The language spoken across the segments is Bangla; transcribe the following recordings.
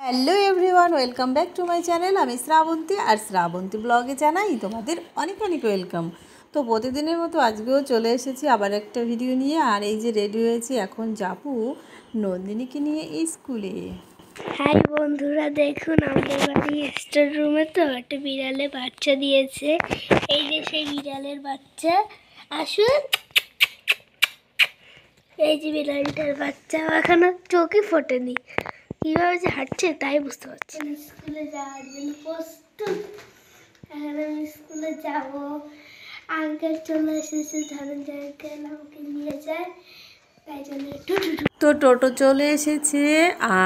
Hello everyone welcome back to my channel আমি শ্রাবন্তী আর শ্রাবন্তী ব্লগে জানাই তোমাদের অনেক অনেক ওয়েলকাম তো প্রতিদিনের মতো আজকেও চলে এসেছি আবার একটা ভিডিও নিয়ে আর এই যে রেডি হয়েছি এখন যাবো নন্দিনীকে নিয়ে স্কুলে হ্যাঁ বন্ধুরা দেখুন আমাদের বাড়ি স্টোর রুমে তো একটা বিড়ালে বাচ্চা দিয়েছে এই যে সেই বিড়ালের বাচ্চা আসুন এই যে বিড়ালটার বাচ্চা এখনো চোখে ফোটেনি কিভাবে যে হাঁটছে তাই বুঝতে পারছি স্কুলে যাওয়ার জন্য প্রস্তুত এখন আমি স্কুলে যাব আঙ্কেল চলে এসেছে ধরেন কেন আমাকে নিয়ে যায় তাই জন্য তো টোটো চলে এসেছে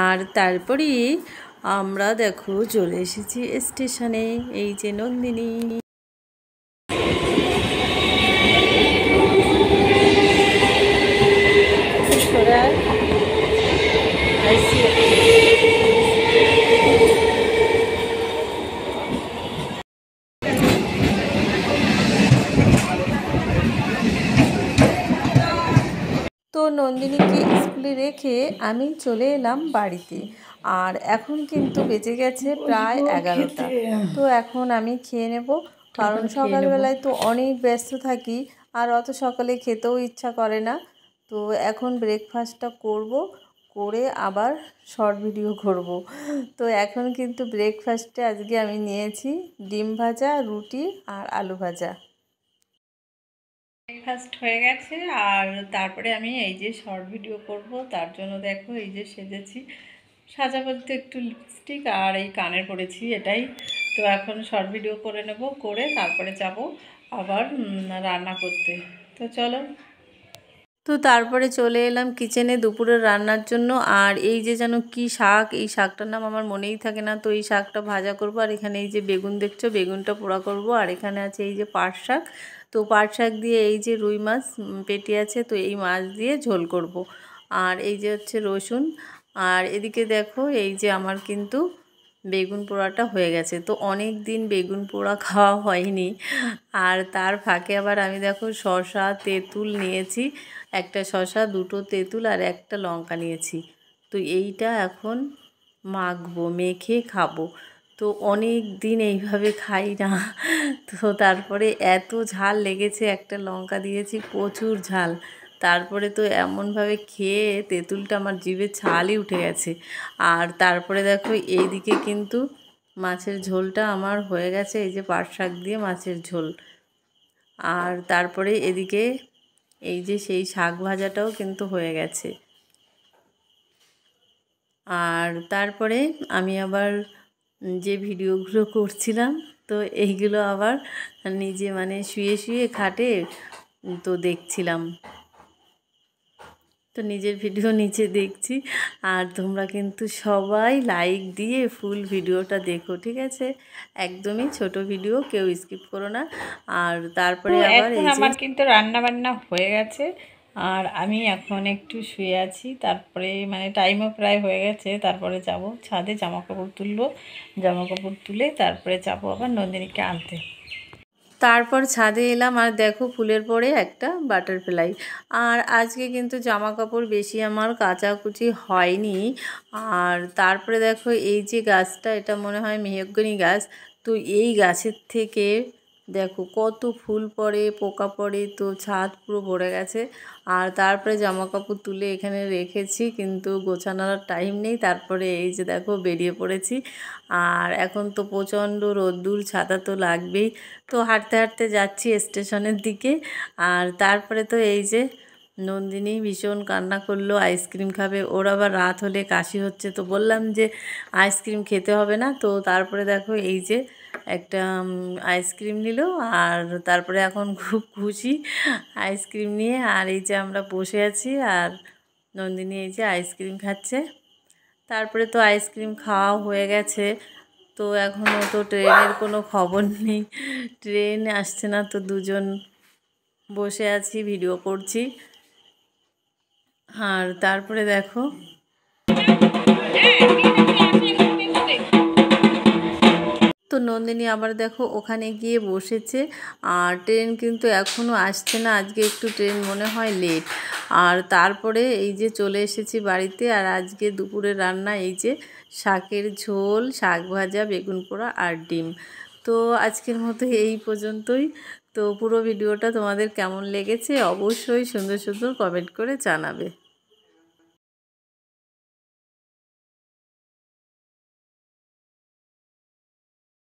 আর তারপরে আমরা দেখো চলে এসেছি স্টেশনে এই যে নন্দিনী that. I see তো নন্দিনীকে স্কুলে রেখে আমি চলে এলাম বাড়িতে আর এখন কিন্তু বেজে গেছে প্রায় এগারোটা তো এখন আমি খেয়ে নেব কারণ সকালবেলায় তো অনেক ব্যস্ত থাকি আর অত সকালে খেতেও ইচ্ছা করে না তো এখন ব্রেকফাস্টটা করব করে আবার শর্ট ভিডিও করব তো এখন কিন্তু ব্রেকফাস্টে আজকে আমি নিয়েছি ডিম ভাজা রুটি আর আলু ভাজা ব্রেকফাস্ট হয়ে গেছে আর তারপরে আমি এই যে শর্ট ভিডিও করব তার জন্য দেখো এই যে সেজেছি সাজা বলতে একটু লিপস্টিক আর এই কানের পরেছি এটাই তো এখন শর্ট ভিডিও করে নেব করে তারপরে যাব আবার রান্না করতে তো চলো তো তারপরে চলে এলাম কিচেনে দুপুরের রান্নার জন্য আর এই যে যেন কি শাক এই শাকটার নাম আমার মনেই থাকে না তো এই শাকটা ভাজা করব আর এখানে এই যে বেগুন দেখছো বেগুনটা পোড়া করব আর এখানে আছে এই যে পাট শাক তো পাট শাক দিয়ে এই যে রুই মাছ পেটি আছে তো এই মাছ দিয়ে ঝোল করব। আর এই যে হচ্ছে রসুন আর এদিকে দেখো এই যে আমার কিন্তু বেগুন পোড়াটা হয়ে গেছে তো অনেক দিন বেগুন পোড়া খাওয়া হয়নি আর তার ফাঁকে আবার আমি দেখো শশা তেঁতুল নিয়েছি একটা শশা দুটো তেঁতুল আর একটা লঙ্কা নিয়েছি তো এইটা এখন মাখবো মেখে খাবো তো অনেক দিন এইভাবে খাই না তো তারপরে এত ঝাল লেগেছে একটা লঙ্কা দিয়েছি প্রচুর ঝাল তারপরে তো এমনভাবে খেয়ে তেঁতুলটা আমার জিভে ছালই উঠে গেছে আর তারপরে দেখো এইদিকে কিন্তু মাছের ঝোলটা আমার হয়ে গেছে এই যে পাট শাক দিয়ে মাছের ঝোল আর তারপরে এদিকে এই যে সেই শাক ভাজাটাও কিন্তু হয়ে গেছে আর তারপরে আমি আবার যে ভিডিওগুলো করছিলাম তো এইগুলো আবার নিজে মানে শুয়ে শুয়ে খাটে তো দেখছিলাম তো নিজের ভিডিও নিচে দেখছি আর তোমরা কিন্তু সবাই লাইক দিয়ে ফুল ভিডিওটা দেখো ঠিক আছে একদমই ছোট ভিডিও কেউ স্কিপ করো না আর তারপরে আবার আমার কিন্তু রান্না বান্না হয়ে গেছে আর আমি এখন একটু শুয়ে আছি তারপরে মানে টাইমও প্রায় হয়ে গেছে তারপরে যাব ছাদে জামা কাপড় তুলবো জামা কাপড় তুলে তারপরে যাবো আবার নন্দিনীকে আনতে তারপর ছাদে এলাম আর দেখো ফুলের পরে একটা বাটারফ্লাই আর আজকে কিন্তু জামা কাপড় বেশি আমার কাচাকুচি হয়নি আর তারপরে দেখো এই যে গাছটা এটা মনে হয় মেহগনি গাছ তো এই গাছের থেকে দেখো কত ফুল পড়ে পোকা পড়ে তো ছাদ পুরো ভরে গেছে আর তারপরে জামা কাপড় তুলে এখানে রেখেছি কিন্তু গোছানোর টাইম নেই তারপরে এই যে দেখো বেরিয়ে পড়েছি আর এখন তো প্রচণ্ড রোদ্দুর ছাতা তো লাগবেই তো হাঁটতে হাঁটতে যাচ্ছি স্টেশনের দিকে আর তারপরে তো এই যে নন্দিনী ভীষণ কান্না করলো আইসক্রিম খাবে ওর আবার রাত হলে কাশি হচ্ছে তো বললাম যে আইসক্রিম খেতে হবে না তো তারপরে দেখো এই যে একটা আইসক্রিম নিল আর তারপরে এখন খুব খুশি আইসক্রিম নিয়ে আর এই যে আমরা বসে আছি আর নন্দিনী এই যে আইসক্রিম খাচ্ছে তারপরে তো আইসক্রিম খাওয়া হয়ে গেছে তো এখনও তো ট্রেনের কোনো খবর নেই ট্রেন আসছে না তো দুজন বসে আছি ভিডিও করছি আর তারপরে দেখো তো নন্দিনী আবার দেখো ওখানে গিয়ে বসেছে আর ট্রেন কিন্তু এখনও আসছে না আজকে একটু ট্রেন মনে হয় লেট আর তারপরে এই যে চলে এসেছি বাড়িতে আর আজকে দুপুরে রান্না এই যে শাকের ঝোল শাক ভাজা বেগুন পোড়া আর ডিম তো আজকের মতো এই পর্যন্তই তো পুরো ভিডিওটা তোমাদের কেমন লেগেছে অবশ্যই সুন্দর সুন্দর কমেন্ট করে জানাবে